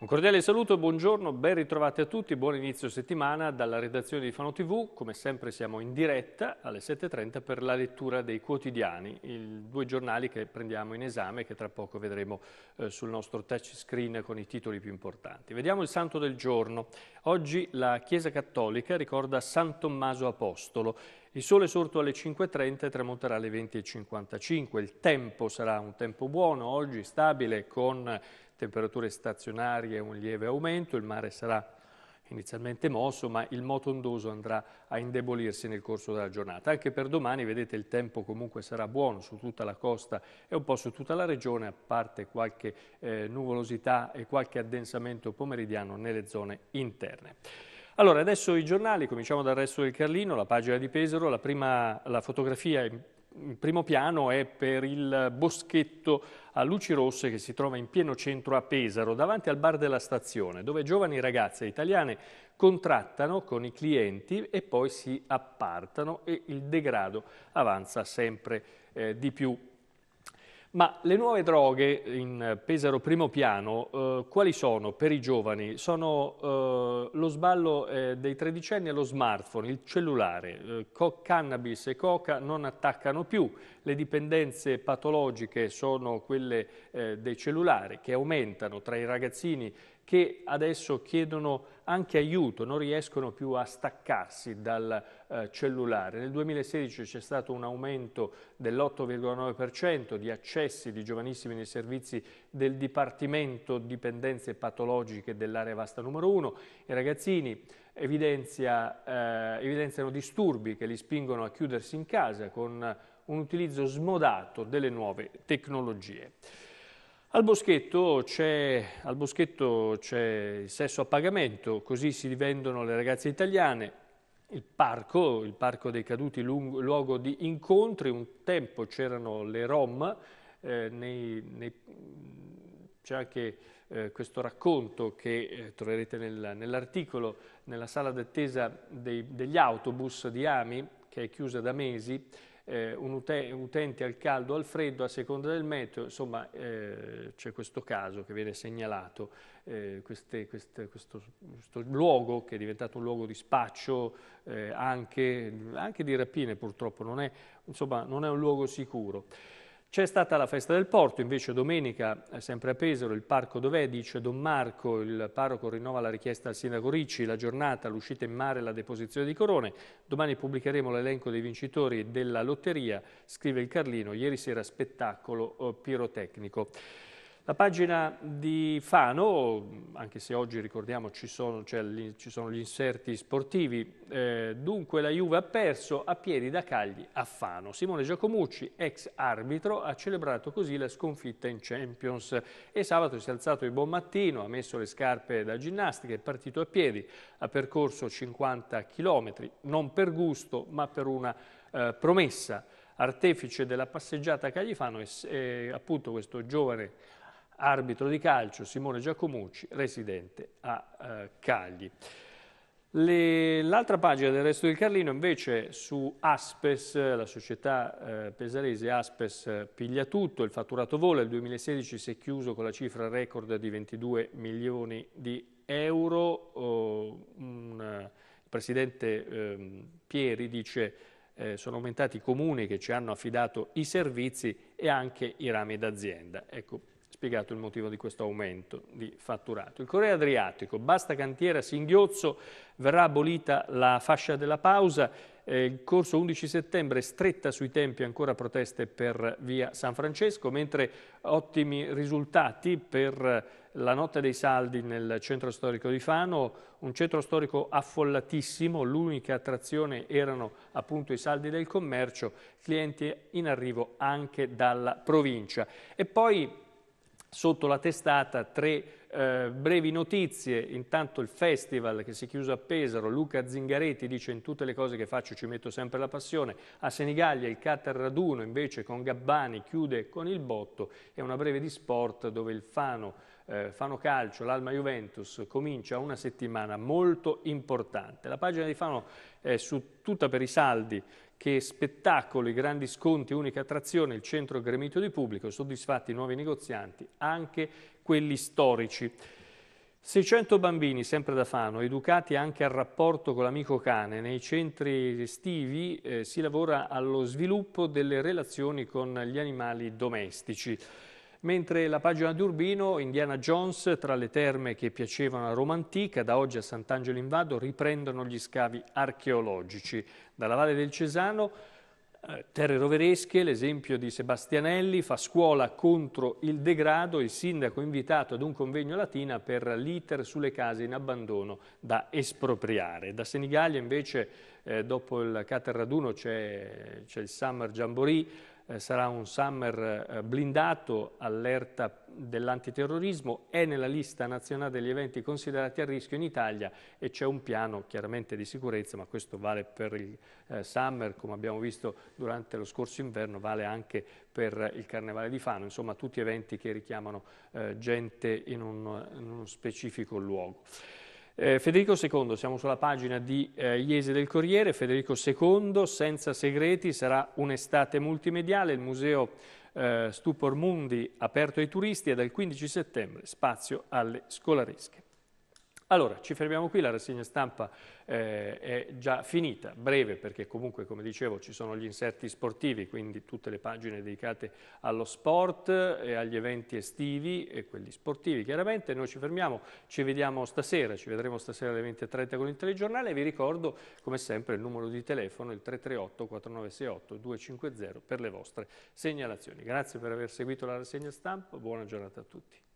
Un cordiale saluto e buongiorno, ben ritrovati a tutti, buon inizio settimana dalla redazione di Fano TV. Come sempre siamo in diretta alle 7.30 per la lettura dei quotidiani, i due giornali che prendiamo in esame e che tra poco vedremo eh, sul nostro touch screen con i titoli più importanti. Vediamo il santo del giorno. Oggi la Chiesa Cattolica ricorda San Tommaso Apostolo. Il sole è sorto alle 5.30 e tramonterà alle 20.55. Il tempo sarà un tempo buono, oggi stabile, con temperature stazionarie un lieve aumento, il mare sarà inizialmente mosso, ma il moto ondoso andrà a indebolirsi nel corso della giornata. Anche per domani, vedete, il tempo comunque sarà buono su tutta la costa e un po' su tutta la regione, a parte qualche eh, nuvolosità e qualche addensamento pomeridiano nelle zone interne. Allora, adesso i giornali, cominciamo dal resto del Carlino, la pagina di Pesaro, la, prima, la fotografia in primo piano è per il boschetto a luci rosse che si trova in pieno centro a Pesaro, davanti al bar della stazione, dove giovani ragazze italiane contrattano con i clienti e poi si appartano e il degrado avanza sempre eh, di più. Ma le nuove droghe in eh, Pesaro primo piano eh, quali sono per i giovani? Sono eh, lo sballo eh, dei tredicenni allo smartphone, il cellulare. Eh, cannabis e coca non attaccano più, le dipendenze patologiche sono quelle eh, dei cellulari che aumentano tra i ragazzini che adesso chiedono anche aiuto, non riescono più a staccarsi dal eh, cellulare. Nel 2016 c'è stato un aumento dell'8,9% di accessi di giovanissimi nei servizi del Dipartimento Dipendenze Patologiche dell'area vasta numero 1. I ragazzini evidenzia, eh, evidenziano disturbi che li spingono a chiudersi in casa con un utilizzo smodato delle nuove tecnologie. Al boschetto, c'è, il sesso a pagamento, così si rivendono le ragazze italiane. Il parco, il parco dei caduti, lungo, luogo di incontri, un tempo c'erano le Rom, eh, c'è anche eh, questo racconto che eh, troverete nel, nell'articolo, nella sala d'attesa degli autobus di Ami, che è chiusa da mesi, eh, un ute utente al caldo o al freddo a seconda del meteo, insomma eh, c'è questo caso che viene segnalato, eh, queste, queste, questo, questo, luogo che è diventato un luogo di spaccio, eh, anche, anche, di rapine purtroppo, non è, insomma, non è un luogo sicuro. C'è stata la festa del porto, invece domenica, eh, sempre a Pesaro, il parco dov'è, dice Don Marco, il parroco rinnova la richiesta al sindaco Ricci, la giornata, l'uscita in mare e la deposizione di corone. Domani pubblicheremo l'elenco dei vincitori della lotteria, scrive il Carlino, ieri sera spettacolo eh, pirotecnico. La pagina di Fano, anche se oggi ricordiamo ci sono, cioè, ci sono gli inserti sportivi, eh, dunque la Juve ha perso a piedi da Cagli a Fano. Simone Giacomucci, ex arbitro, ha celebrato così la sconfitta in Champions e sabato si è alzato di buon mattino, ha messo le scarpe da ginnastica, e è partito a piedi, ha percorso 50 km, non per gusto ma per una eh, promessa. Artefice della passeggiata a Caglifano è eh, appunto questo giovane arbitro di calcio Simone Giacomucci, residente a eh, Cagli. L'altra pagina del resto del Carlino invece su Aspes, la società eh, pesarese Aspes eh, piglia tutto, il fatturato vola, il 2016 si è chiuso con la cifra record di 22 milioni di euro, oh, un, il presidente eh, Pieri dice eh, sono aumentati i comuni che ci hanno affidato i servizi e anche i rami d'azienda. Ecco, spiegato il motivo di questo aumento di fatturato. Il Corriere Adriatico, basta cantiera singhiozzo, verrà abolita la fascia della pausa, eh, il corso 11 settembre stretta sui tempi ancora proteste per via San Francesco, mentre ottimi risultati per la notte dei saldi nel centro storico di Fano, un centro storico affollatissimo, l'unica attrazione erano appunto i saldi del commercio, clienti in arrivo anche dalla provincia. E poi sotto la testata tre eh, brevi notizie, intanto il festival che si è chiuso a Pesaro, Luca Zingaretti dice in tutte le cose che faccio ci metto sempre la passione, a Senigallia il Qatar Raduno invece con Gabbani chiude con il botto È una breve di sport dove il Fano eh, Fano Calcio, l'Alma Juventus, comincia una settimana molto importante. La pagina di Fano è su tutta per i saldi che spettacoli, grandi sconti, unica attrazione, il centro gremito di pubblico, soddisfatti i nuovi negozianti, anche quelli storici. 600 bambini, sempre da Fano, educati anche al rapporto con l'amico cane. Nei centri estivi eh, si lavora allo sviluppo delle relazioni con gli animali domestici. Mentre la pagina di Urbino, Indiana Jones, tra le terme che piacevano a Roma antica, da oggi a Sant'Angelo in Vado riprendono gli scavi archeologici. Dalla Valle del Cesano, eh, terre roveresche, l'esempio di Sebastianelli, fa scuola contro il degrado, il sindaco invitato ad un convegno latina per l'iter sulle case in abbandono da espropriare. Da Senigallia invece, eh, dopo il Caterraduno, c'è il Summer Jamboree, eh, sarà un summer eh, blindato, allerta dell'antiterrorismo, è nella lista nazionale degli eventi considerati a rischio in Italia e c'è un piano chiaramente di sicurezza, ma questo vale per il eh, summer, come abbiamo visto durante lo scorso inverno, vale anche per il Carnevale di Fano, insomma tutti eventi che richiamano gente in, un, in uno specifico luogo. Eh, Federico II, siamo sulla pagina di eh, Iese del Corriere, Federico II senza segreti sarà un'estate multimediale, il museo eh, Stupor Mundi aperto ai turisti e dal 15 settembre spazio alle scolaresche. Allora, ci fermiamo qui, la rassegna stampa eh, è già finita, breve perché comunque, come dicevo, ci sono gli inserti sportivi, quindi tutte le pagine dedicate allo sport e agli eventi estivi e quelli sportivi chiaramente. Noi ci fermiamo, ci vediamo stasera, ci vedremo stasera alle 20.30 con il telegiornale vi ricordo come sempre il numero di telefono, il 338 4968 250 per le vostre segnalazioni. Grazie per aver seguito la rassegna stampa, buona giornata a tutti.